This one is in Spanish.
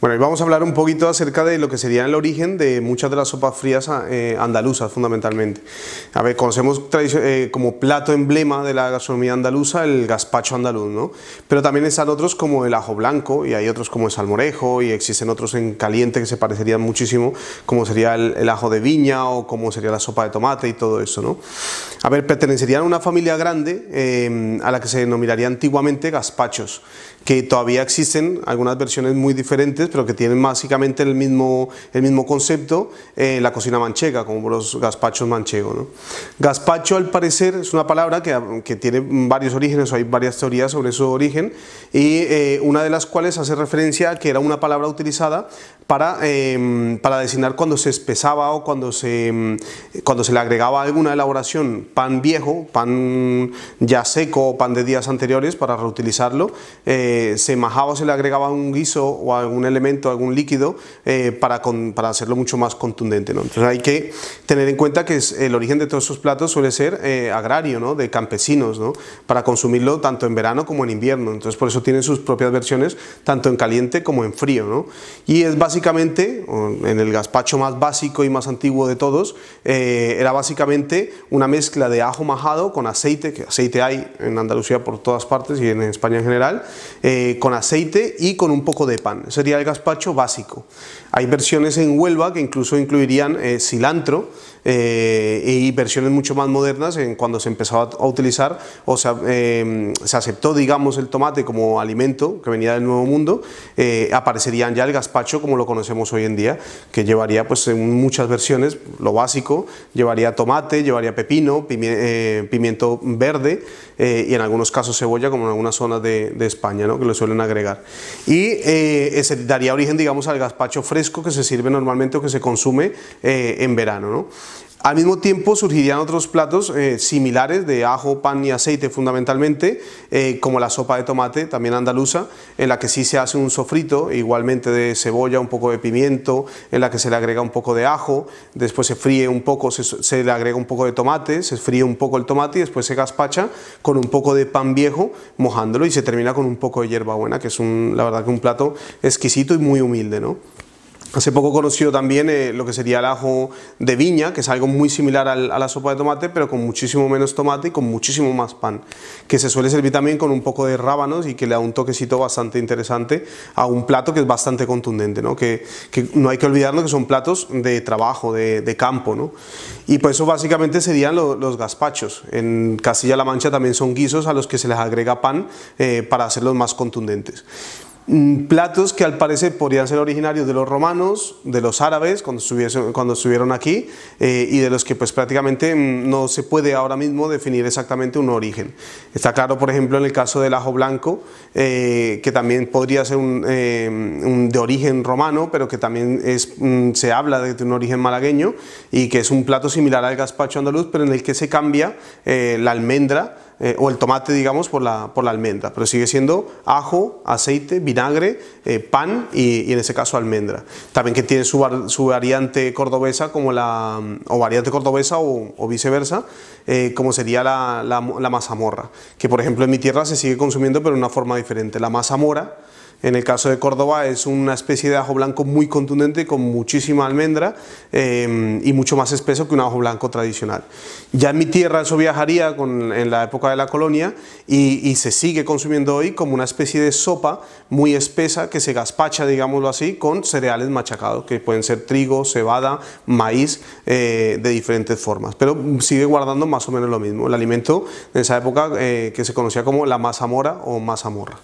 Bueno, y vamos a hablar un poquito acerca de lo que sería el origen de muchas de las sopas frías ah, eh, andaluzas, fundamentalmente. A ver, conocemos eh, como plato emblema de la gastronomía andaluza el gazpacho andaluz, ¿no? Pero también están otros como el ajo blanco, y hay otros como el salmorejo, y existen otros en caliente que se parecerían muchísimo, como sería el, ajo de viña o como sería la sopa de tomate y todo eso, ¿no? A ver, pertenecerían a una familia grande eh, a la que se denominaría antiguamente gazpachos que todavía existen algunas versiones muy diferentes, pero que tienen básicamente el mismo, el mismo concepto, en eh, la cocina manchega, como los gazpachos manchegos. Gazpacho, al parecer, es una palabra que, que, tiene varios orígenes, o hay varias teorías sobre su origen, y eh, una de las cuales hace referencia a que era una palabra utilizada para, em, para designar cuando se espesaba o cuando se, em, cuando se le agregaba alguna elaboración, pan viejo, pan ya seco, pan de días anteriores, para reutilizarlo. Eh, eh, se majaba o se le agregaba un guiso o algún elemento, algún líquido eh, para, hacerlo mucho más contundente. ¿no? Entonces hay que tener en cuenta que el origen de todos esos platos suele ser eh, agrario, ¿no? de campesinos, para consumirlo tanto en verano como en invierno. Entonces por eso tienen sus propias versiones tanto en caliente como en frío. Y es básicamente, en el gazpacho más básico y más antiguo de todos, era básicamente una mezcla de ajo majado con aceite, que aceite hay en Andalucía por todas partes y en España en general, eh, con aceite y con un poco de pan. Sería el gazpacho básico. Hay versiones en Huelva que incluso incluirían eh, cilantro eh, y versiones mucho más modernas en cuando se empezaba a utilizar o sea, se aceptó, digamos, el tomate como alimento que venía del Nuevo Mundo, aparecerían ya el gazpacho como lo conocemos hoy en día, que llevaría pues en muchas versiones lo básico, llevaría tomate, llevaría pepino, pimiento, verde y en algunos casos cebolla como en algunas zonas de, de España que lo suelen agregar. Y eh, eh, daría origen, digamos, al gazpacho fresco que se sirve normalmente o que se consume eh, en verano. ¿no? Al mismo tiempo surgirían otros platos eh, similares de ajo, pan y aceite fundamentalmente, eh, como la sopa de tomate, también andaluza, en la que sí se hace un sofrito, igualmente de cebolla, un poco de pimiento, en la que se le agrega un poco de ajo, después se fríe un poco, se, le agrega un poco de tomate, se fríe un poco el tomate y después se gaspacha con un poco de pan viejo mojándolo y se termina con un poco de hierbabuena, que es la verdad que un plato exquisito y muy humilde. ¿no? Hace poco conocido también eh, lo que sería el ajo de viña, que es algo muy similar a la sopa de tomate, pero con muchísimo menos tomate y con muchísimo más pan, que se suele servir también con un poco de rábanos y que le da un toquecito bastante interesante a un plato que es bastante contundente, ¿no? Que, no hay que olvidarnos que son platos de trabajo, de, campo. ¿no? Y por pues eso básicamente serían los gazpachos. En Castilla-La Mancha también son guisos a los que se les agrega pan eh, para hacerlos más contundentes. Mm, platos que al parecer podrían ser originarios de los romanos, de los árabes cuando, cuando estuvieron aquí eh, y de los que pues prácticamente mm, no se puede ahora mismo definir exactamente un origen. Está claro por ejemplo en el caso del ajo blanco eh, que también podría ser eh, un, de origen romano pero que también mm, se habla de un origen malagueño y que es un plato similar al gazpacho andaluz pero en el que se cambia la almendra eh, o el tomate, digamos, por la, por la almendra, pero sigue siendo ajo, aceite, vinagre, eh, pan y, en ese caso almendra. También que tiene su, variante cordobesa como la, mm, o variante cordobesa o, viceversa, eh, como sería la, la, la mazamorra, que por ejemplo en mi tierra se sigue consumiendo pero de una forma diferente. La mazamorra en el caso de Córdoba es una especie de ajo blanco muy contundente con muchísima almendra em, y mucho más espeso que un ajo blanco tradicional. Ya en mi tierra eso viajaría en la época de la colonia y, se sigue consumiendo hoy como una especie de sopa muy espesa que se gaspacha digámoslo así, con cereales machacados, que pueden ser trigo, cebada, maíz, eh, de diferentes formas. Pero sigue guardando más o menos lo mismo. El alimento en esa época eh, que se conocía como la mazamora o mazamorra.